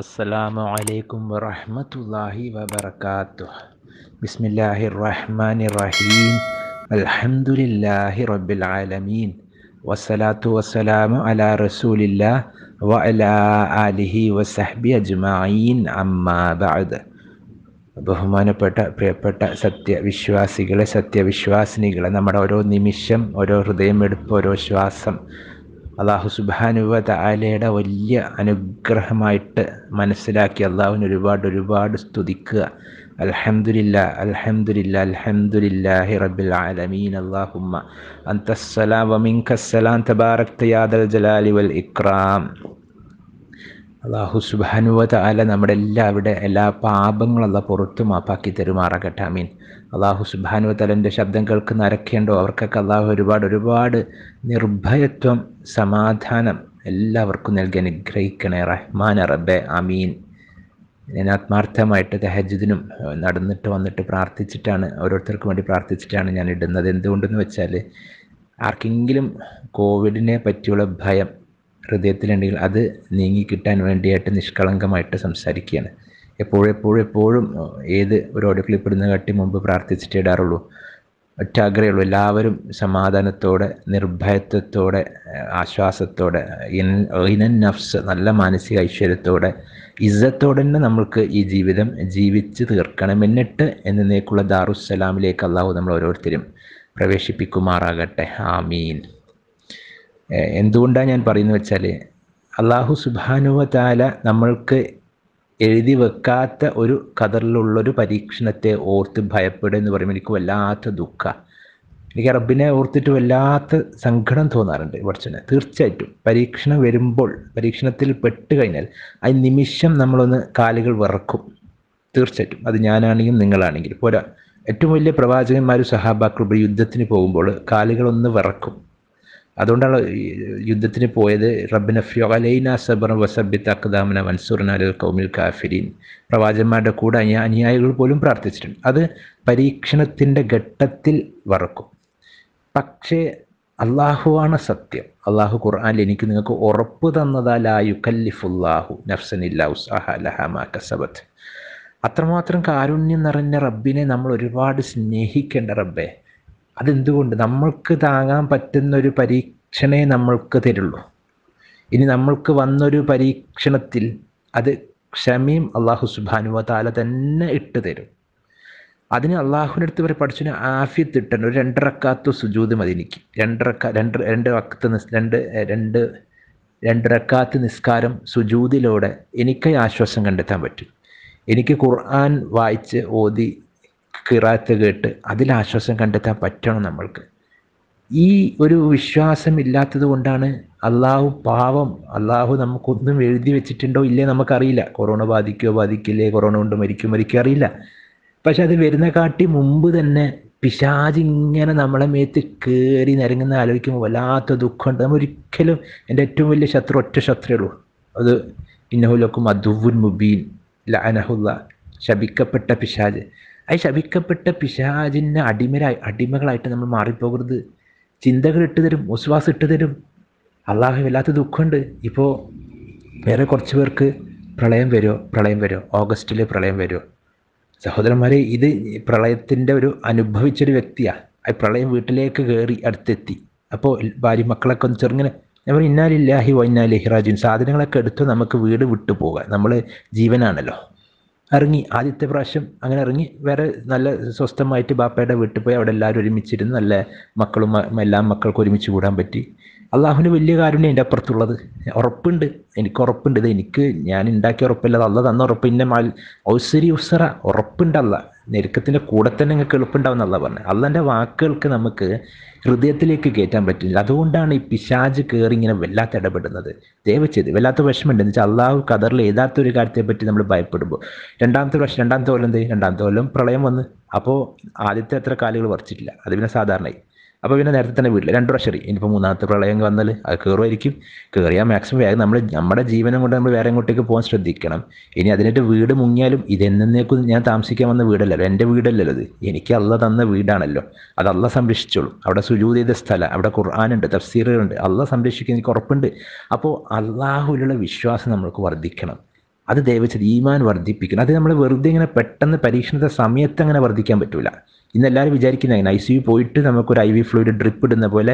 അസ്സലാമു അലൈക്കും വറഹ്മത്തുള്ളാഹി വബറകാതുഹു ബിസ്മില്ലാഹിർ റഹ്മാനിർ റഹീം അൽഹംദുലില്ലാഹി റബ്ബിൽ ആലമീൻ വസ്സലാത്തു വസ്സലാമു അലാ റസൂലില്ലാ വ അലാ ആലിഹി വസഹ്ബി അജ്മഈൻ അമ്മാ ബഅദ് ബഹുമാനപ്പെട്ട പ്രിയപ്പെട്ട സത്യവിശ്വാസികളെ സത്യവിശ്വാസിനികളെ നമ്മുടെ ഓരോ നിമിഷം ഓരോ ഹൃദയമെടുപ്പ് ഓരോ ശ്വാസം അള്ളാഹു സുബാനുവത താലയുടെ വലിയ അനുഗ്രഹമായിട്ട് മനസ്സിലാക്കി അള്ളാഹുവിന് ഒരുപാട് ഒരുപാട് സ്തുതിക്കുക അലഹമുല്ല അലഹമുല്ല അൽഹംദുലില്ലാഹി റബ്ബിൽ ആലമീൻ അള്ളാഹുമ്മ അന്തസ്സലാം ഖസ്സലാം തബാറക് യാദൽ ജലാലി വൽ ഇക്രാം അള്ളാഹു സുബാനുവത അല നമ്മുടെ എല്ലാവിടെ എല്ലാ പാപങ്ങളും അല്ല പുറത്തു മാപ്പാക്കി തരുമാറാകട്ടെ അമീൻ അള്ളാഹു സുബാനുവതലൻ്റെ ശബ്ദം കേൾക്കുന്ന അരക്കേണ്ടോ അവർക്കൊക്കെ അള്ളാഹു ഒരുപാട് ഒരുപാട് നിർഭയത്വം സമാധാനം എല്ലാവർക്കും നൽകി അനുഗ്രഹിക്കണേ റഹ്മാൻ അറബെ അമീൻ ഞാൻ ആത്മാർത്ഥമായിട്ട് തഹജിദിനും നടന്നിട്ട് വന്നിട്ട് പ്രാർത്ഥിച്ചിട്ടാണ് ഓരോരുത്തർക്കും വേണ്ടി പ്രാർത്ഥിച്ചിട്ടാണ് ഞാൻ ഇടുന്നത് എന്തുകൊണ്ടെന്ന് വെച്ചാൽ ആർക്കെങ്കിലും കോവിഡിനെ പറ്റിയുള്ള ഭയം ഹൃദയത്തിലുണ്ടെങ്കിൽ അത് നീങ്ങി കിട്ടാൻ വേണ്ടിയായിട്ട് നിഷ്കളങ്കമായിട്ട് സംസാരിക്കുകയാണ് എപ്പോഴും എപ്പോഴും ഏത് ഒരു ഓഡിയോ പെടുന്ന കാട്ടി മുമ്പ് പ്രാർത്ഥിച്ചിട്ടേ ഇടാറുള്ളൂ ഒറ്റ ആഗ്രഹമുള്ളൂ എല്ലാവരും സമാധാനത്തോടെ നിർഭയത്വത്തോടെ ആശ്വാസത്തോടെ ഇനൻ നഫ്സ് നല്ല മാനസിക ഐശ്വര്യത്തോടെ ഇസ്സത്തോടെ തന്നെ നമ്മൾക്ക് ഈ ജീവിതം ജീവിച്ച് തീർക്കണം എന്നിട്ട് എന്നേക്കുള്ള ദാറുസലാമിലേക്ക് അള്ളാഹു നമ്മൾ ഓരോരുത്തരും പ്രവേശിപ്പിക്കുമാറാകട്ടെ ആമീൻ എന്തുകൊണ്ടാണ് ഞാൻ പറയുന്നത് വെച്ചാൽ അള്ളാഹു സുബാനുവ താല നമ്മൾക്ക് എഴുതി വെക്കാത്ത ഒരു കഥറിലുള്ളൊരു പരീക്ഷണത്തെ ഓർത്ത് ഭയപ്പെടുക എന്ന് പറയുമ്പോൾ എനിക്ക് വല്ലാത്ത ദുഃഖ എനിക്ക് റബ്ബിനെ ഓർത്തിട്ട് വല്ലാത്ത സങ്കടം തോന്നാറുണ്ട് കുറച്ചിന് തീർച്ചയായിട്ടും പരീക്ഷണം വരുമ്പോൾ പരീക്ഷണത്തിൽ പെട്ട് കഴിഞ്ഞാൽ ആ നിമിഷം നമ്മളൊന്ന് കാലുകൾ വിറക്കും തീർച്ചയായിട്ടും അത് ഞാനാണെങ്കിലും നിങ്ങളാണെങ്കിലും പോരാ ഏറ്റവും വലിയ പ്രവാചകന്മാരും സഹാബാക്കൾ യുദ്ധത്തിന് പോകുമ്പോൾ കാലുകളൊന്ന് വിറക്കും അതുകൊണ്ടാണ് യുദ്ധത്തിന് പോയത് റബ്ബിന സബർ വസബിത്ത് അക്ദാമന മൻസൂറിന അൽ കൗമിൽ കാഫിരീൻ പ്രവാചന്മാരുടെ കൂടെ അനുയായികൾ പോലും പ്രാർത്ഥിച്ചിട്ടുണ്ട് അത് പരീക്ഷണത്തിൻ്റെ ഘട്ടത്തിൽ വറക്കും പക്ഷേ അള്ളാഹുവാണ് സത്യം അള്ളാഹു ഖുർആാനിൽ എനിക്ക് നിങ്ങൾക്ക് ഉറപ്പ് തന്നതാൽ ആ യുക്കല്ലിഫുല്ലാഹു നഫ്സനില്ലാഹുസബത്ത് അത്രമാത്രം കാരുണ്യം നിറഞ്ഞ റബ്ബിനെ നമ്മൾ ഒരുപാട് സ്നേഹിക്കേണ്ട റബ്ബേ അതെന്തുകൊണ്ട് നമ്മൾക്ക് താങ്ങാൻ പറ്റുന്ന ഒരു പരീക്ഷണേ നമ്മൾക്ക് തരുള്ളൂ ഇനി നമ്മൾക്ക് വന്നൊരു പരീക്ഷണത്തിൽ അത് ക്ഷമയും അള്ളാഹു സുബാനുവ താല തന്നെ ഇട്ട് തരും അതിന് അടുത്ത് വരെ പഠിച്ചു ആഫിയത്ത് ഇട്ടുണ്ട് ഒരു രണ്ടരക്കാത്ത സുജൂത് മതി എനിക്ക് രണ്ടരക്ക രണ്ട് രണ്ട് വക്കത്ത് രണ്ട് രണ്ട് രണ്ടരക്കാത്ത് നിസ്കാരം സുജൂതിലൂടെ എനിക്ക് ആശ്വാസം കണ്ടെത്താൻ പറ്റും എനിക്ക് ഖുർആൻ വായിച്ച് ഓതി കിറാത്ത് കേട്ട് അതിൽ ആശ്വാസം കണ്ടെത്താൻ പറ്റണം നമ്മൾക്ക് ഈ ഒരു വിശ്വാസം ഇല്ലാത്തത് കൊണ്ടാണ് അള്ളാഹു പാവം അള്ളാഹു നമുക്കൊന്നും എഴുതി വെച്ചിട്ടുണ്ടോ ഇല്ലേ നമുക്കറിയില്ല കൊറോണ ബാധിക്കോ ബാധിക്കില്ലേ കൊറോണ കൊണ്ട് മരിക്കും മരിക്കും അറിയില്ല പക്ഷെ അത് വരുന്ന കാട്ടി മുമ്പ് തന്നെ പിശാജിങ്ങനെ നമ്മളെ മേത്ത് കയറി നിരങ്ങുന്ന ആലോചിക്കുമ്പോൾ വല്ലാത്ത ദുഃഖമുണ്ട് നമ്മൾ ഒരിക്കലും എൻ്റെ ഏറ്റവും വലിയ ശത്രു ഒറ്റ ശത്രുവേ ഉള്ളൂ അത് ഇന്നഹുലക്കും അധുവുൻ മുബീൻ ലഅനഹുല്ല ശപിക്കപ്പെട്ട പിശാജ് അത് ശപിക്കപ്പെട്ട പിശാചിൻ്റെ അടിമരായി അടിമകളായിട്ട് നമ്മൾ മാറിപ്പോകരുത് ചിന്തകൾ ഇട്ട് തരും ഉസ്വാസ് ഇട്ട് തരും അള്ളാഹു വല്ലാത്ത ദുഃഖമുണ്ട് ഇപ്പോൾ വേറെ കുറച്ച് പേർക്ക് പ്രളയം വരുമോ പ്രളയം വരുമോ ഓഗസ്റ്റിൽ പ്രളയം വരുമോ സഹോദരന്മാരെ ഇത് പ്രളയത്തിൻ്റെ ഒരു അനുഭവിച്ചൊരു വ്യക്തിയാണ് ആ പ്രളയം വീട്ടിലേക്ക് കയറി അടുത്തെത്തി അപ്പോൾ ഭാര്യ മക്കളൊക്കെ ഒന്ന് ചെറുങ്ങനെ ഞാൻ പറയും ഇന്നാലില്ലാഹി ഹിറാജിൻ സാധനങ്ങളൊക്കെ എടുത്ത് നമുക്ക് വീട് വിട്ടു പോകാം നമ്മൾ ജീവനാണല്ലോ ഇറങ്ങി ആദ്യത്തെ പ്രാവശ്യം അങ്ങനെ ഇറങ്ങി വേറെ നല്ല സ്വസ്ഥമായിട്ട് ബാപ്പയുടെ വീട്ടിൽ പോയി അവിടെ എല്ലാവരും ഒരുമിച്ചിരുന്ന് നല്ല മക്കളും എല്ലാ മക്കൾക്കും ഒരുമിച്ച് കൂടാൻ പറ്റി അള്ളാഹുവിന് വലിയ കാര്യം എൻ്റെ അപ്പുറത്തുള്ളത് ഉറപ്പുണ്ട് എനിക്ക് ഉറപ്പുണ്ട് ഇത് എനിക്ക് ഞാൻ ഉണ്ടാക്കിയ ഉറപ്പില്ല അല്ല തന്ന ഉറപ്പ് ഇന്ന മാൽ ഔസരി ഉസറ ഉറപ്പുണ്ടല്ല ഞെരുക്കത്തിൻ്റെ കൂടെ തന്നെ നിങ്ങൾക്ക് എളുപ്പമുണ്ടാവും അല്ല പറഞ്ഞത് അള്ളൻ്റെ വാക്കുകൾക്ക് നമുക്ക് ഹൃദയത്തിലേക്ക് കയറ്റാൻ പറ്റില്ല അതുകൊണ്ടാണ് ഈ പിശാജ് കയറി ഇങ്ങനെ വല്ലാത്ത ഇടപെടുന്നത് ദയവ് ചെയ്ത് വല്ലാത്ത വിഷമമുണ്ട് എന്ന് വെച്ചാൽ അള്ളാഹു കതറിൽ ഏതാത്ത ഒരു കാര്യത്തെപ്പറ്റി നമ്മൾ ഭയപ്പെടുമ്പോൾ രണ്ടാമത്തെ വർഷം രണ്ടാമത്തെ കൊല്ലം എന്ത് രണ്ടാമത്തെ കൊല്ലം പ്രളയം വന്ന് അപ്പോൾ ആദ്യത്തെ അത്ര കാലുകൾ വറച്ചിട്ടില്ല അത് പിന്നെ സാധാരണയായി അപ്പോൾ പിന്നെ നേരത്തെ തന്നെ വീട്ടിൽ രണ്ട് വർഷം ഇനിയിപ്പോൾ മൂന്നാമത്തെ പ്രളയം വന്നാൽ അത് കയറുമായിരിക്കും കയറിയാൽ മാക്സിമം വേഗം നമ്മൾ നമ്മുടെ ജീവനം കൊണ്ട് നമ്മൾ വേറെ എങ്ങോട്ടേക്ക് പോകാൻ ശ്രദ്ധിക്കണം ഇനി അതിനായിട്ട് വീട് മുങ്ങിയാലും ഇതെന്നേക്കും ഞാൻ താമസിക്കാൻ വന്ന വീടല്ലല്ലോ എൻ്റെ വീടല്ലല്ലോ ഇത് എനിക്ക് അല്ല തന്ന വീടാണല്ലോ അത് അല്ല സംരക്ഷിച്ചോളും അവിടെ സുജൂത് ചെയ്ത സ്ഥലം അവിടെ ഖുർആാനുണ്ട് തഫ്സീറുകളുണ്ട് അല്ല സംരക്ഷിക്കും എനിക്ക് ഉറപ്പുണ്ട് അപ്പോൾ അള്ളാഹുലുള്ള വിശ്വാസം നമ്മൾക്ക് വർദ്ധിക്കണം അത് ദൈവച്ചത് ഈമാൻ വർദ്ധിപ്പിക്കണം അത് നമ്മൾ വെറുതെ ഇങ്ങനെ പെട്ടെന്ന് പരീക്ഷണത്തെ സമയത്ത് അങ്ങനെ വർദ്ധിക്കാൻ പറ്റില്ല ഇന്ന് എല്ലാവരും വിചാരിക്കുന്ന ഐ സി യു പോയിട്ട് നമുക്കൊരു ഐ വി ഫ്ലൂയിഡ് ഡ്രിപ്പ് ഇടുന്ന പോലെ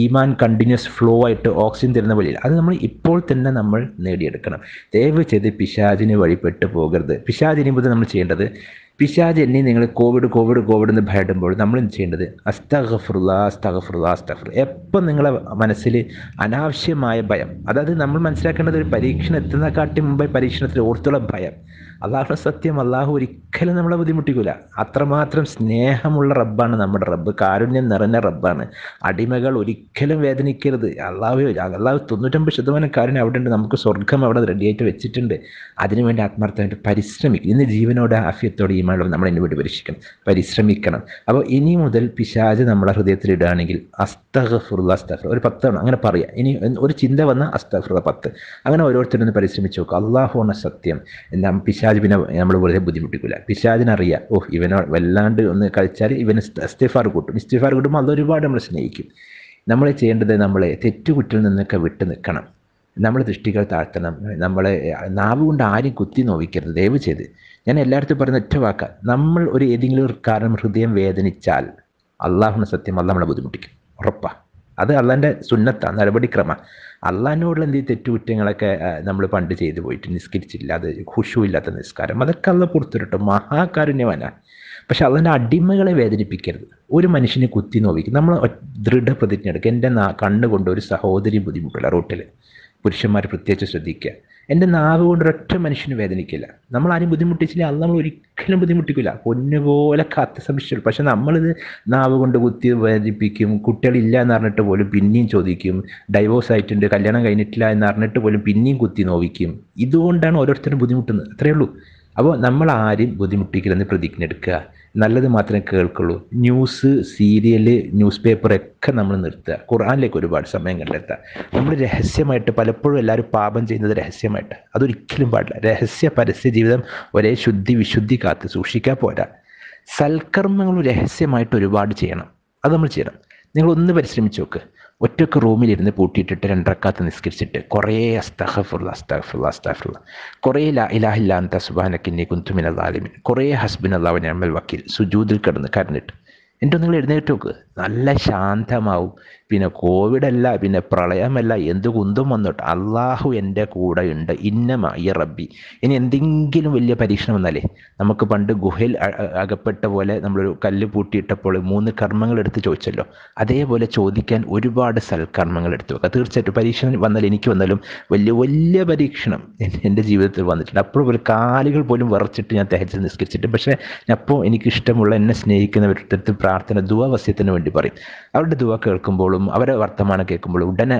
ഈമാൻ കണ്ടിന്യൂസ് ഫ്ലോ ആയിട്ട് ഓക്സിജൻ തരുന്ന പോലെ അത് നമ്മൾ ഇപ്പോൾ തന്നെ നമ്മൾ നേടിയെടുക്കണം ദയവ് ചെയ്ത് പിശാചിന് വഴിപ്പെട്ട് പോകരുത് പിശാചിനെ മുതൽ നമ്മൾ ചെയ്യേണ്ടത് പിശാജ് എന്നെ നിങ്ങൾ കോവിഡ് കോവിഡ് കോവിഡ് എന്ന് ഭയടുമ്പോൾ നമ്മൾ എന്ത് ചെയ്യേണ്ടത് അസ്തഗഫുള്ള അസ്തഗഫുള്ള അസ്തഗഫുർ എപ്പം നിങ്ങളെ മനസ്സിൽ അനാവശ്യമായ ഭയം അതായത് നമ്മൾ മനസ്സിലാക്കേണ്ടത് ഒരു പരീക്ഷണം എത്തുന്നതിനെക്കാട്ടി മുമ്പേ പരീക്ഷണത്തിൽ ഓർത്തുള്ള ഭയം അള്ളാഹുടെ സത്യം അള്ളാഹു ഒരിക്കലും നമ്മളെ ബുദ്ധിമുട്ടിക്കൂല അത്രമാത്രം സ്നേഹമുള്ള റബ്ബാണ് നമ്മുടെ റബ്ബ് കാരുണ്യം നിറഞ്ഞ റബ്ബാണ് അടിമകൾ ഒരിക്കലും വേദനിക്കരുത് അള്ളാഹു അള്ളാഹു തൊണ്ണൂറ്റമ്പത് ശതമാനം കാരുണ്യം അവിടെ ഉണ്ട് നമുക്ക് സ്വർഗം അവിടെ റെഡിയായിട്ട് വെച്ചിട്ടുണ്ട് അതിനുവേണ്ടി ആത്മാർത്ഥമായിട്ട് പരിശ്രമിക്കും ഇന്ന് ജീവനോടെ ആഫ്യത്തോടെ ഈ മഴ നമ്മൾ എന്നെ വേണ്ടി പരിശ്രമിക്കണം പരിശ്രമിക്കണം അപ്പോൾ ഇനി മുതൽ പിശാജ് നമ്മളെ ഹൃദയത്തിൽ ഇടുകയാണെങ്കിൽ അസ്തഫുറുള്ള അസ്തഫർ ഒരു പത്താണ് അങ്ങനെ പറയാം ഇനി ഒരു ചിന്ത വന്ന അസ്തഫുറുള്ള പത്ത് അങ്ങനെ ഓരോരുത്തരും പരിശ്രമിച്ചു നോക്കുക അള്ളാഹുവാണ് സത്യം എന്താ പിശാ പിശാജ് പിന്നെ നമ്മൾ വെറുതെ ബുദ്ധിമുട്ടിക്കില്ല പിശാജിനറിയാം ഓ ഇവനോ വല്ലാണ്ട് ഒന്ന് കളിച്ചാൽ ഇവന് ഇസ്തിഫാർ കൂട്ടും ഇസ്തിഫാർ കൂട്ടുമ്പോൾ അതൊരുപാട് നമ്മൾ സ്നേഹിക്കും നമ്മൾ ചെയ്യേണ്ടത് നമ്മൾ തെറ്റുകുറ്റിൽ നിന്നൊക്കെ വിട്ടു നിൽക്കണം നമ്മൾ ദൃഷ്ടികൾ താഴ്ത്തണം നമ്മളെ നാവ് കൊണ്ട് ആരും കുത്തി നോവിക്കരുത് ദയവ് ചെയ്ത് ഞാൻ എല്ലായിടത്തും പറയുന്ന ഒറ്റ വാക്ക നമ്മൾ ഒരു ഏതെങ്കിലും ഒരു കാരണം ഹൃദയം വേദനിച്ചാൽ അള്ളാഹുന സത്യം അല്ല നമ്മളെ ബുദ്ധിമുട്ടിക്കും ഉറപ്പാണ് അത് അള്ളാൻ്റെ സുന്നത്താണ് നടപടിക്രമം അള്ളാഹിനോടുള്ള എന്ത് തെറ്റുകുറ്റങ്ങളൊക്കെ നമ്മൾ പണ്ട് ചെയ്തു പോയിട്ട് നിസ്കരിച്ചില്ല അത് ഖുഷു ഇല്ലാത്ത നിസ്കാരം അതൊക്കെ അള്ള പുറത്തുവിട്ടോ മഹാകാരുണ്യവന പക്ഷെ അള്ളാൻ്റെ അടിമകളെ വേദനിപ്പിക്കരുത് ഒരു മനുഷ്യനെ കുത്തി നോവിക്കും നമ്മൾ ദൃഢപ്രതിജ്ഞ എടുക്കുക എൻ്റെ കണ്ണുകൊണ്ട് ഒരു സഹോദരി ബുദ്ധിമുട്ടില്ല റോട്ടിൽ പുരുഷന്മാർ പ്രത്യേകിച്ച് ശ്രദ്ധിക്കുക എൻ്റെ നാവ് കൊണ്ട് ഒരൊറ്റ മനുഷ്യന് വേദനിക്കില്ല നമ്മൾ ആരും ബുദ്ധിമുട്ടിച്ചില്ല അത് നമ്മൾ ഒരിക്കലും ബുദ്ധിമുട്ടിക്കില്ല പൊന്നുപോലെ കാത്ത് സംരക്ഷിച്ചു പക്ഷെ നമ്മളിത് നാവ് കൊണ്ട് കുത്തി വേദിപ്പിക്കും കുട്ടികളില്ല എന്ന് പറഞ്ഞിട്ട് പോലും പിന്നെയും ചോദിക്കും ഡൈവോഴ്സ് ആയിട്ടുണ്ട് കല്യാണം കഴിഞ്ഞിട്ടില്ല എന്ന് പറഞ്ഞിട്ട് പോലും പിന്നെയും കുത്തി നോവിക്കും ഇതുകൊണ്ടാണ് ഓരോരുത്തരും ബുദ്ധിമുട്ടുന്നത് അത്രയേ ഉള്ളൂ അപ്പോൾ നമ്മൾ ആരും ബുദ്ധിമുട്ടിക്കില്ലെന്ന് പ്രതിജ്ഞ എടുക്കുക നല്ലത് മാത്രമേ കേൾക്കുള്ളൂ ന്യൂസ് സീരിയല് ന്യൂസ് പേപ്പറൊക്കെ നമ്മൾ നിർത്തുക ഖുറാനിലേക്ക് ഒരുപാട് സമയം കണ്ടെത്തുക നമ്മൾ രഹസ്യമായിട്ട് പലപ്പോഴും എല്ലാവരും പാപം ചെയ്യുന്നത് രഹസ്യമായിട്ട് അതൊരിക്കലും പാടില്ല രഹസ്യ പരസ്യ ജീവിതം ഒരേ ശുദ്ധി വിശുദ്ധി കാത്ത് സൂക്ഷിക്കാൻ പോരാ സൽക്കർമ്മങ്ങൾ രഹസ്യമായിട്ട് ഒരുപാട് ചെയ്യണം അത് നമ്മൾ ചെയ്യണം നിങ്ങൾ ഒന്ന് പരിശ്രമിച്ച് നോക്ക് ഒറ്റക്ക് റൂമിലിരുന്ന് പൂട്ടിയിട്ടിട്ട് രണ്ടരക്കാത്ത് നിസ്കരിച്ചിട്ട് കുറേ അസ്തഹഫുള്ള അസ്തഹഫുള്ള അസ്തഹഫുള്ള കുറേ ലാ ഇലാഹില്ലാന്ത സുബാനക്കിന്നെ കുന്തുമിൻ അള്ളാലിമിൻ കുറേ ഹസ്ബിൻ അള്ളാഹു അമ്മൽ വക്കീൽ സുജൂദിൽ കിടന്ന് കരഞ്ഞിട്ട് എന്നിട്ട് നിങ്ങൾ എഴുന്നേറ്റ് നോക്ക് നല്ല ശാന്തമാവും പിന്നെ കോവിഡല്ല പിന്നെ പ്രളയമല്ല എന്ത് കുന്തും വന്നോട്ടെ അള്ളാഹു എൻ്റെ കൂടെ ഉണ്ട് ഇന്നമ ഈ റബ്ബി ഇനി എന്തെങ്കിലും വലിയ പരീക്ഷണം വന്നാലേ നമുക്ക് പണ്ട് ഗുഹയിൽ അകപ്പെട്ട പോലെ നമ്മളൊരു കല്ല് പൂട്ടിയിട്ടപ്പോൾ മൂന്ന് കർമ്മങ്ങൾ എടുത്ത് ചോദിച്ചല്ലോ അതേപോലെ ചോദിക്കാൻ ഒരുപാട് സൽക്കർമ്മങ്ങൾ എടുത്തു വെക്കുക തീർച്ചയായിട്ടും പരീക്ഷണം വന്നാൽ എനിക്ക് വന്നാലും വലിയ വലിയ പരീക്ഷണം എൻ്റെ ജീവിതത്തിൽ വന്നിട്ടുണ്ട് അപ്പോൾ ഒരു കാലുകൾ പോലും വിറച്ചിട്ട് ഞാൻ തേച്ച് നിസ്കരിച്ചിട്ട് പക്ഷേ അപ്പോൾ എനിക്കിഷ്ടമുള്ള എന്നെ സ്നേഹിക്കുന്നവരുടെ അടുത്ത് പ്രാർത്ഥന ദുവാവസ്യത്തിന് വേണ്ടി പറയും അവരുടെ ദുവ കേൾക്കുമ്പോഴും അവരെ വർത്തമാനം കേൾക്കുമ്പോഴും ഉടനെ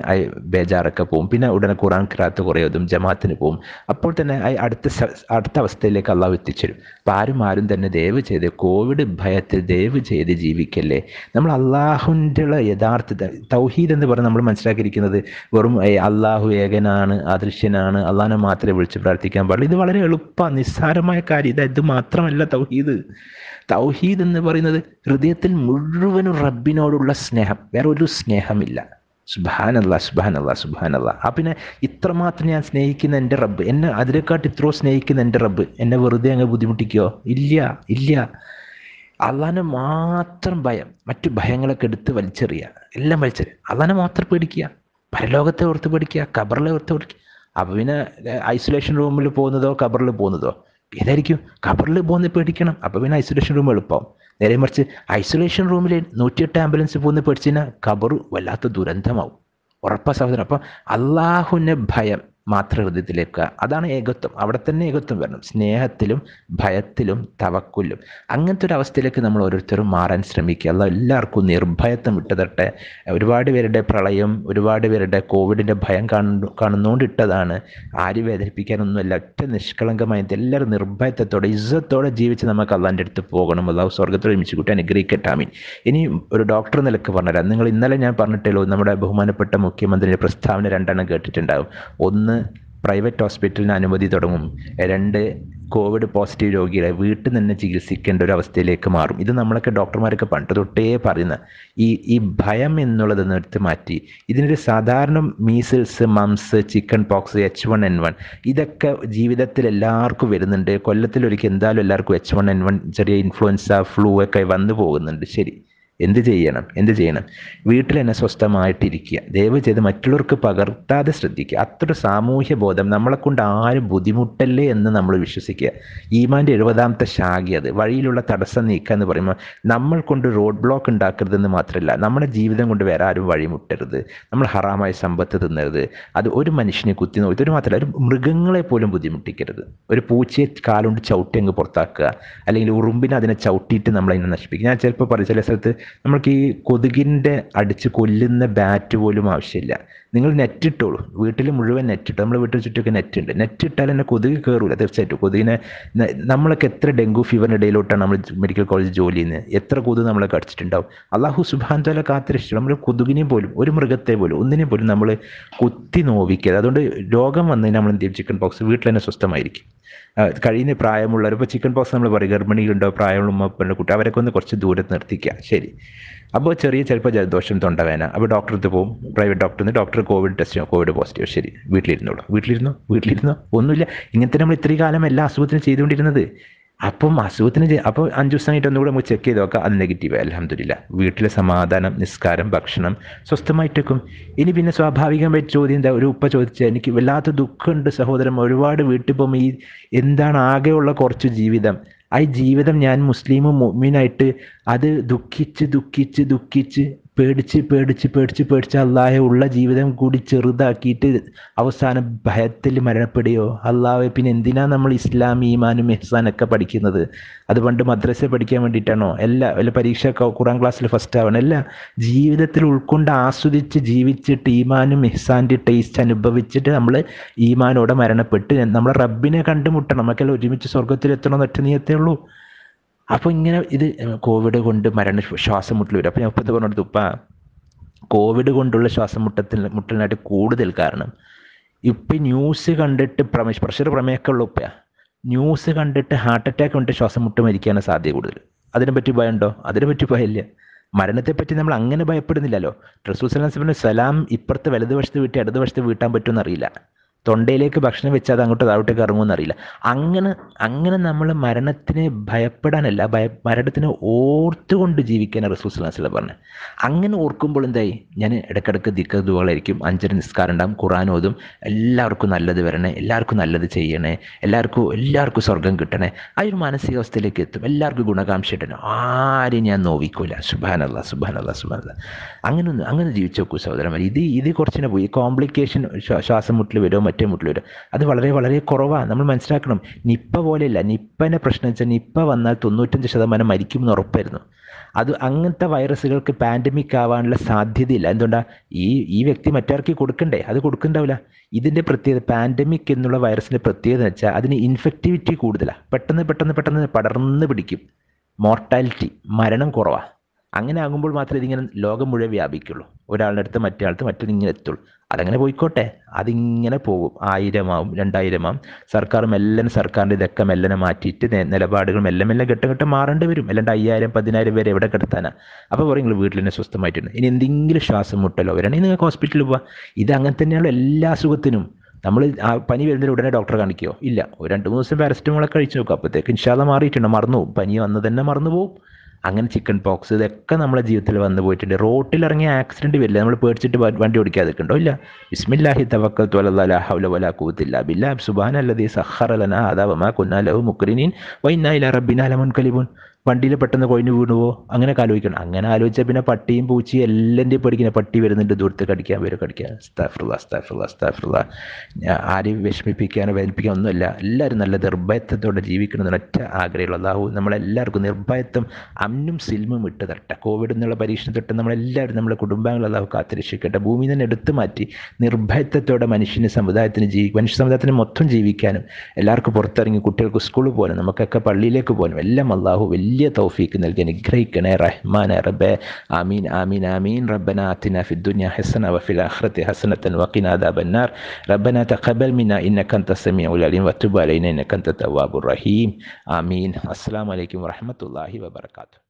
ബേജാറൊക്കെ പോകും പിന്നെ ഉടനെ ഖുറാൻ കിറാത്ത് കുറയതും ജമാത്തിന് പോകും അപ്പോൾ തന്നെ അടുത്ത അടുത്ത അവസ്ഥയിലേക്ക് അള്ളാഹ് എത്തിച്ചേരും അപ്പം ആരും ആരും തന്നെ ദയവ് ചെയ്ത് കോവിഡ് ഭയത്തിൽ ദയവ് ചെയ്ത് ജീവിക്കല്ലേ നമ്മൾ അള്ളാഹുൻ്റെ യഥാർത്ഥ തൗഹീദ് എന്ന് പറഞ്ഞ് നമ്മൾ മനസ്സിലാക്കിയിരിക്കുന്നത് വെറും അള്ളാഹു ഏകനാണ് അദൃശ്യനാണ് അള്ളാഹിനെ മാത്രമേ വിളിച്ച് പ്രാർത്ഥിക്കാൻ പാടുള്ളൂ ഇത് വളരെ എളുപ്പമാണ് നിസ്സാരമായ കാര്യം ഇത് മാത്രമല്ല തൗഹീദ് തൗഹീദ് എന്ന് പറയുന്നത് ഹൃദയത്തിൽ മുഴുവനും റബ്ബിനോടുള്ള സ്നേഹം വേറെ ഒരു സ്നേഹമില്ല സുബാനല്ല സുബാനല്ല സുബാനല്ല ആ പിന്നെ ഇത്രമാത്രം ഞാൻ സ്നേഹിക്കുന്ന എൻ്റെ റബ്ബ് എന്നെ അതിനെക്കാട്ട് ഇത്രയോ സ്നേഹിക്കുന്ന എൻ്റെ റബ്ബ് എന്നെ വെറുതെ അങ്ങ് ബുദ്ധിമുട്ടിക്കോ ഇല്ല ഇല്ല അള്ളാനെ മാത്രം ഭയം മറ്റു ഭയങ്ങളൊക്കെ എടുത്ത് വലിച്ചെറിയുക എല്ലാം വലിച്ചെറിയ അള്ളാനെ മാത്രം പേടിക്കുക പരലോകത്തെ ഓർത്ത് പേടിക്കുക ഖബറിലെ ഓർത്ത് പേടിക്കുക അപ്പം പിന്നെ ഐസൊലേഷൻ റൂമിൽ പോകുന്നതോ ഖബറിൽ പോകുന്നതോ ഏതായിരിക്കും കബറിൽ പോകുന്ന പേടിക്കണം അപ്പോൾ പിന്നെ ഐസൊലേഷൻ റൂം എളുപ്പം നേരെ മറിച്ച് ഐസൊലേഷൻ റൂമിൽ നൂറ്റിയെട്ട് ആംബുലൻസ് പോകുന്ന പേടിച്ചു കഴിഞ്ഞാൽ കബറ് വല്ലാത്ത ദുരന്തമാവും ഉറപ്പാ സഹോദരൻ അപ്പം അള്ളാഹുവിൻ്റെ ഭയം മാതൃഹൃദയത്തിലേക്ക് അതാണ് ഏകത്വം അവിടെ തന്നെ ഏകത്വം വരണം സ്നേഹത്തിലും ഭയത്തിലും തവക്കുലും അങ്ങനത്തെ ഒരു അവസ്ഥയിലേക്ക് നമ്മൾ ഓരോരുത്തരും മാറാൻ ശ്രമിക്കുക അല്ല എല്ലാവർക്കും നിർഭയത്വം വിട്ടതട്ടെ ഒരുപാട് പേരുടെ പ്രളയം ഒരുപാട് പേരുടെ കോവിഡിൻ്റെ ഭയം കാണു കാണുന്നുകൊണ്ടിട്ടതാണ് ഇട്ടതാണ് ആരും വേദനിപ്പിക്കാനൊന്നുമല്ല ഒറ്റ നിഷ്കളങ്കമായ എല്ലാവരും നിർഭയത്വത്തോടെ ഇസ്സത്തോടെ ജീവിച്ച് നമുക്ക് അള്ളാൻ്റെ അടുത്ത് പോകണം അതാവും സ്വർഗത്തിൽ ഒരുമിച്ച് കൂട്ടി അനുഗ്രഹിക്കട്ടെ ആമീൻ ഇനി ഒരു ഡോക്ടർ നിലക്ക് പറഞ്ഞുതരാം നിങ്ങൾ ഇന്നലെ ഞാൻ പറഞ്ഞിട്ടുള്ളൂ നമ്മുടെ ബഹുമാനപ്പെട്ട മുഖ്യമന്ത്രിയുടെ പ്രസ്താവന രണ്ടെണ്ണം കേട്ടിട്ടുണ്ടാകും ഒന്ന് പ്രൈവറ്റ് ഹോസ്പിറ്റലിന് അനുമതി തുടങ്ങും രണ്ട് കോവിഡ് പോസിറ്റീവ് രോഗികളെ വീട്ടിൽ നിന്ന് ചികിത്സിക്കേണ്ട ഒരു അവസ്ഥയിലേക്ക് മാറും ഇത് നമ്മളൊക്കെ ഡോക്ടർമാരൊക്കെ പണ്ട് തൊട്ടേ പറയുന്ന ഈ ഈ ഭയം എന്നുള്ളത് നിർത്തി മാറ്റി ഇതിനൊരു സാധാരണ measles mumps chicken pox H one N one ഇതൊക്കെ ജീവിതത്തിൽ എല്ലാവർക്കും വരുന്നുണ്ട് കൊല്ലത്തിലൊരിക്കൽ എന്തായാലും എല്ലാവർക്കും എച്ച് വൺ എൻ വൺ ചെറിയ ഇൻഫ്ലുവൻസ ഫ്ലൂ ഒക്കെ വന്നു പോകുന്നുണ്ട് ശരി എന്ത് ചെയ്യണം എന്ത് ചെയ്യണം വീട്ടിൽ തന്നെ സ്വസ്ഥമായിട്ടിരിക്കുക ദയവ് ചെയ്ത് മറ്റുള്ളവർക്ക് പകർത്താതെ ശ്രദ്ധിക്കുക അത്ര സാമൂഹ്യ ബോധം നമ്മളെ കൊണ്ട് ആരും ബുദ്ധിമുട്ടല്ലേ എന്ന് നമ്മൾ വിശ്വസിക്കുക ഈമാൻ്റെ എഴുപതാമത്തെ ശാഖ അത് വഴിയിലുള്ള തടസ്സം നീക്കുക എന്ന് പറയുമ്പോൾ നമ്മൾ കൊണ്ട് റോഡ് ബ്ലോക്ക് ഉണ്ടാക്കരുതെന്ന് മാത്രമല്ല നമ്മുടെ ജീവിതം കൊണ്ട് വേറെ ആരും വഴിമുട്ടരുത് നമ്മൾ ഹറാമായ സമ്പത്ത് തിന്നരുത് അത് ഒരു മനുഷ്യനെ കുത്തി നോക്കി ഒരു മാത്രമല്ല ഒരു മൃഗങ്ങളെ പോലും ബുദ്ധിമുട്ടിക്കരുത് ഒരു പൂച്ചയെ കാലുകൊണ്ട് ചവിട്ടി അങ്ങ് പുറത്താക്കുക അല്ലെങ്കിൽ ഉറുമ്പിനെ അതിനെ ചവിട്ടിയിട്ട് നമ്മളതിനെ നശിപ്പിക്കുക ഞാൻ ചിലപ്പോൾ പറയും ചില സ്ഥലത്ത് നമുക്ക് ഈ കൊതുകിൻ്റെ അടിച്ച് കൊല്ലുന്ന ബാറ്റ് പോലും ആവശ്യമില്ല നിങ്ങൾ നെറ്റ് ഇട്ടോളൂ വീട്ടിൽ മുഴുവൻ നെറ്റ് നമ്മൾ വീട്ടിൽ ചുറ്റുമൊക്കെ നെറ്റ് ഉണ്ട് നെറ്റ് ഇട്ടാൽ തന്നെ കൊതുക് കയറില്ല തീർച്ചയായിട്ടും കൊതുകിനെ നമ്മളൊക്കെ എത്ര ഡെങ്കു ഫീവറിൻ്റെ ഇടയിലോട്ടാണ് നമ്മൾ മെഡിക്കൽ കോളേജ് ജോലി ചെയ്യുന്നത് എത്ര കൊതുക് നമ്മളെ കടിച്ചിട്ടുണ്ടാവും അള്ളാഹു സുബാൻ താല കാത്തിരക്ഷിച്ചു നമ്മൾ കൊതുകിനെ പോലും ഒരു മൃഗത്തെ പോലും ഒന്നിനെ പോലും നമ്മൾ കുത്തി നോവിക്കരുത് അതുകൊണ്ട് രോഗം വന്നതിന് നമ്മൾ എന്ത് ചെയ്യും ചിക്കൻ ബോക്സ് വീട്ടിൽ തന്നെ സ്വസ്ഥമായിരിക്കും കഴിയുന്ന പ്രായമുള്ളവർ ഇപ്പോൾ ചിക്കൻ പോക്സ് നമ്മൾ പറയും ഉണ്ടോ പ്രായമുള്ള ഉമ്മ പെണ്ണു കുട്ടി അവരൊക്കെ ഒന്ന് കുറച്ച് ദൂരത്ത് നിർത്തിക്കുക ശരി അപ്പോൾ ചെറിയ ചിലപ്പോൾ ജലദോഷം തൊണ്ടവേന അപ്പോൾ ഡോക്ടർ അടുത്ത് പോകും പ്രൈവറ്റ് നിന്ന് doctor covid test covid positive ശരി വീട്ടിലിരുന്നോളൂ വീട്ടിലിരുന്നോ വീട്ടിലിരുന്നോ ഒന്നുമില്ല ഇങ്ങനെ നമ്മൾ ഇത്രയും കാലം എല്ലാ അസുഖത്തിനും ചെയ്തുകൊണ്ടിരുന്നത് അപ്പം അസുഖത്തിന് അപ്പോൾ അഞ്ച് ദിവസം കഴിഞ്ഞിട്ട് ഒന്നുകൂടെ നമുക്ക് ചെക്ക് ചെയ്ത് നോക്കാം അത് നെഗറ്റീവ് അലഹമില്ല വീട്ടിലെ സമാധാനം നിസ്കാരം ഭക്ഷണം സ്വസ്ഥമായിട്ടേക്കും ഇനി പിന്നെ സ്വാഭാവികമായിട്ട് ചോദ്യം എന്താ ഒരു ഉപ്പ ചോദിച്ച എനിക്ക് വല്ലാത്ത ദുഃഖമുണ്ട് സഹോദരം ഒരുപാട് വീട്ടിൽ പോകുമ്പോൾ ഈ എന്താണ് ആകെയുള്ള കുറച്ച് ജീവിതം ആ ജീവിതം ഞാൻ മുസ്ലിമും മൊമ്മിനായിട്ട് അത് ദുഃഖിച്ച് ദുഃഖിച്ച് ദുഃഖിച്ച് പേടിച്ച് പേടിച്ച് പേടിച്ച് പേടിച്ച് അള്ളാഹെ ഉള്ള ജീവിതം കൂടി ചെറുതാക്കിയിട്ട് അവസാനം ഭയത്തിൽ മരണപ്പെടുകയോ അള്ളാഹെ പിന്നെ എന്തിനാ നമ്മൾ ഇസ്ലാം ഈമാനും എഹ്സാനൊക്കെ പഠിക്കുന്നത് അത് പണ്ട് മദ്രസ പഠിക്കാൻ വേണ്ടിയിട്ടാണോ അല്ല അല്ല പരീക്ഷ ഖുറാൻ ക്ലാസ്സിൽ ഫസ്റ്റ് ആവണം അല്ല ജീവിതത്തിൽ ഉൾക്കൊണ്ട് ആസ്വദിച്ച് ജീവിച്ചിട്ട് ഈമാനും എഹ്സാൻ്റെ ടേസ്റ്റ് അനുഭവിച്ചിട്ട് നമ്മൾ ഈമാനോടെ മരണപ്പെട്ട് നമ്മൾ റബ്ബിനെ കണ്ടുമുട്ടണം നമുക്കെല്ലാം ഒരുമിച്ച് സ്വർഗത്തിലെത്തണം എന്നൊറ്റ നീയത്തേ ഉള്ളൂ അപ്പോൾ ഇങ്ങനെ ഇത് കോവിഡ് കൊണ്ട് മരണ ശ്വാസം മുട്ടൽ വരും അപ്പോൾ ഞാൻ ഇപ്പോഴത്തെ പറഞ്ഞെടുത്ത് ഉപ്പ കോവിഡ് കൊണ്ടുള്ള ശ്വാസം മുട്ടത്തിൽ മുട്ടലിനായിട്ട് കൂടുതൽ കാരണം ഇപ്പം ന്യൂസ് കണ്ടിട്ട് പ്രമേ പ്രഷർ പ്രമേയമൊക്കെ ഉള്ള ഉപ്പയാ ന്യൂസ് കണ്ടിട്ട് ഹാർട്ട് അറ്റാക്ക് കൊണ്ട് ശ്വാസം മുട്ട് മരിക്കാനാണ് സാധ്യത കൂടുതൽ അതിനെ പറ്റി ഭയമുണ്ടോ പറ്റി ഭയമില്ല മരണത്തെപ്പറ്റി നമ്മൾ അങ്ങനെ ഭയപ്പെടുന്നില്ലല്ലോ റസൂൽ സലാം സലാം ഇപ്പുറത്തെ വലതുവശത്ത് വീട്ടി ഇടതുവശത്ത് വീട്ടാൻ പറ്റുമെന്നറിയില്ല തൊണ്ടയിലേക്ക് ഭക്ഷണം വെച്ചാൽ അത് അങ്ങോട്ട് താഴോട്ടേക്ക് ഇറങ്ങുമെന്നറിയില്ല അങ്ങനെ അങ്ങനെ നമ്മൾ മരണത്തിനെ ഭയപ്പെടാനല്ല ഭയ മരണത്തിന് ഓർത്തുകൊണ്ട് ജീവിക്കാനാണ് റിസോഴ്സ് അല്ലാസ്ല പറഞ്ഞത് അങ്ങനെ ഓർക്കുമ്പോൾ എന്തായി ഞാൻ ഇടയ്ക്കിടയ്ക്ക് ദിക്കതുകളായിരിക്കും അഞ്ചര നിസ്കാരം ഉണ്ടാകും ഖുറാൻ ഓതും എല്ലാവർക്കും നല്ലത് വരണേ എല്ലാവർക്കും നല്ലത് ചെയ്യണേ എല്ലാവർക്കും എല്ലാവർക്കും സ്വർഗം കിട്ടണേ ആ ഒരു മാനസികാവസ്ഥയിലേക്ക് എത്തും എല്ലാവർക്കും ഗുണകാംക്ഷ ഇടണം ആരെയും ഞാൻ നോവിക്കൂല സുബാനല്ല സുബാനല്ല സുബാനല്ല അങ്ങനെ അങ്ങനെ ജീവിച്ചു നോക്കൂ സഹോദരന്മാർ ഇത് ഇത് കുറച്ചിനെ പോയി കോംപ്ലിക്കേഷൻ ശ്വാസം മുട്ടിൽ വരുമോ മറ്റേ മുട്ടിലൂർ അത് വളരെ വളരെ കുറവാണ് നമ്മൾ മനസ്സിലാക്കണം നിപ്പ പോലെയല്ല നിപ്പനെ പ്രശ്നം വെച്ചാൽ നിപ്പ വന്നാൽ തൊണ്ണൂറ്റഞ്ച് ശതമാനം മരിക്കുമെന്ന് ഉറപ്പായിരുന്നു അത് അങ്ങനത്തെ വൈറസുകൾക്ക് പാൻഡമിക് ആവാനുള്ള സാധ്യതയില്ല എന്തുകൊണ്ടാ ഈ ഈ വ്യക്തി മറ്റാർക്ക് കൊടുക്കണ്ടേ അത് കൊടുക്കണ്ടാവില്ല ഇതിൻ്റെ പ്രത്യേകത പാൻഡമിക് എന്നുള്ള വൈറസിൻ്റെ പ്രത്യേകത വെച്ചാൽ അതിന് ഇൻഫെക്ടിവിറ്റി കൂടുതലാണ് പെട്ടെന്ന് പെട്ടെന്ന് പെട്ടെന്ന് പടർന്ന് പിടിക്കും മോർട്ടാലിറ്റി മരണം കുറവാണ് അങ്ങനെ ആകുമ്പോൾ മാത്രമേ ഇതിങ്ങനെ ലോകം മുഴുവൻ വ്യാപിക്കുള്ളൂ ഒരാളുടെ അടുത്ത് മറ്റേ ആൾക്ക് ഇങ്ങനെ എത്തുള്ളൂ അതങ്ങനെ പോയിക്കോട്ടെ അതിങ്ങനെ പോകും ആയിരമാവും രണ്ടായിരമാവും സർക്കാർ മെല്ലെ സർക്കാരിൻ്റെ ഇതൊക്കെ മെല്ലെ മാറ്റിയിട്ട് നിലപാടുകൾ മെല്ലെ മെല്ലെ ഘട്ടം ഘട്ടം മാറേണ്ടി വരും അല്ലാണ്ട് അയ്യായിരം പതിനായിരം പേരെ എവിടെ കിടത്താനാ അപ്പോൾ പറയും നിങ്ങൾ വീട്ടിൽ തന്നെ സ്വസ്ഥമായിട്ടുണ്ട് ഇനി എന്തെങ്കിലും ശ്വാസം മുട്ടലോ വരണമെങ്കിൽ നിങ്ങൾക്ക് ഹോസ്പിറ്റലിൽ പോവാം ഇത് അങ്ങനെ തന്നെയുള്ള എല്ലാ അസുഖത്തിനും നമ്മൾ ആ പനി വരുന്നതിന് ഉടനെ ഡോക്ടറെ കാണിക്കുകയോ ഇല്ല ഒരു രണ്ട് മൂന്ന് ദിവസം പാരസിറ്റമോളൊക്കെ കഴിച്ച് നോക്കും അപ്പോഴത്തേക്ക് ഇൻഷാല്ല മാറിയിട്ടുണ്ട് മറന്നു പോകും പനി വന്ന് തന്നെ മറന്നു പോകും അങ്ങനെ ചിക്കൻ പോക്സ് ഇതൊക്കെ നമ്മുടെ ജീവിതത്തിൽ വന്നു പോയിട്ടുണ്ട് റോട്ടിൽ ഇറങ്ങി ആക്സിഡൻറ്റ് വരില്ല നമ്മൾ പേടിച്ചിട്ട് വണ്ടി ഓടിക്കാതെ ഉണ്ടോ ഇല്ല ബിസ്മില്ലാഹി തവക്കൽ തൊലഹുല കൂത്തില്ല ബില്ലാ സുബാൻ അല്ലതി സഹറലന അതാവമാ കുന്നാലഹു മുക്രിനീൻ വൈനായില റബ്ബിനാല മുൻകലിബുൻ വണ്ടിയിൽ പെട്ടെന്ന് കൊഴിഞ്ഞ് വീണുവോ അങ്ങനെ ആലോചിക്കണം അങ്ങനെ ആലോചിച്ചാൽ പിന്നെ പട്ടിയും പൂച്ചയും എല്ലാൻ്റെയും പഠിക്കുന്ന പട്ടി വരുന്നുണ്ട് ദൂരത്ത് കടിക്കാൻ വരും കടിക്കാൻ സ്താഫുള്ള സ്താഫുള്ള സ്താഫുള്ള ആരെയും വിഷമിപ്പിക്കാനോ വേദനിപ്പിക്കാൻ ഒന്നുമില്ല എല്ലാവരും നല്ല നിർഭയത്വത്തോടെ ജീവിക്കണം ഒറ്റ ആഗ്രഹമുള്ള അതാഹു നമ്മളെല്ലാവർക്കും നിർഭയത്വം അമ്നും സിൽമും ഇട്ട് തട്ട കോവിഡ് എന്നുള്ള പരീക്ഷണം തൊട്ട് നമ്മളെല്ലാവരും നമ്മുടെ കുടുംബങ്ങളെ അതാഹു കാത്തിരക്ഷിക്കട്ടെ ഭൂമി തന്നെ എടുത്തു മാറ്റി നിർഭയത്വത്തോടെ മനുഷ്യന് സമുദായത്തിന് ജീവി മനുഷ്യ സമുദായത്തിന് മൊത്തം ജീവിക്കാനും എല്ലാവർക്കും പുറത്തിറങ്ങി കുട്ടികൾക്ക് സ്കൂളിൽ പോകാനും നമുക്കൊക്കെ പള്ളിയിലേക്ക് പോകാനും എല്ലാം അള്ളാഹു വലിയ كلية توفيقنا الجنك غريقنا رحمنا رب آمين آمين آمين ربنا آتنا في الدنيا حسنة وفي الآخرة حسنة وقنا عذاب النار ربنا تقبل منا إنك أنت السميع العليم وتب علينا إنك أنت التواب الرحيم آمين السلام عليكم ورحمة الله وبركاته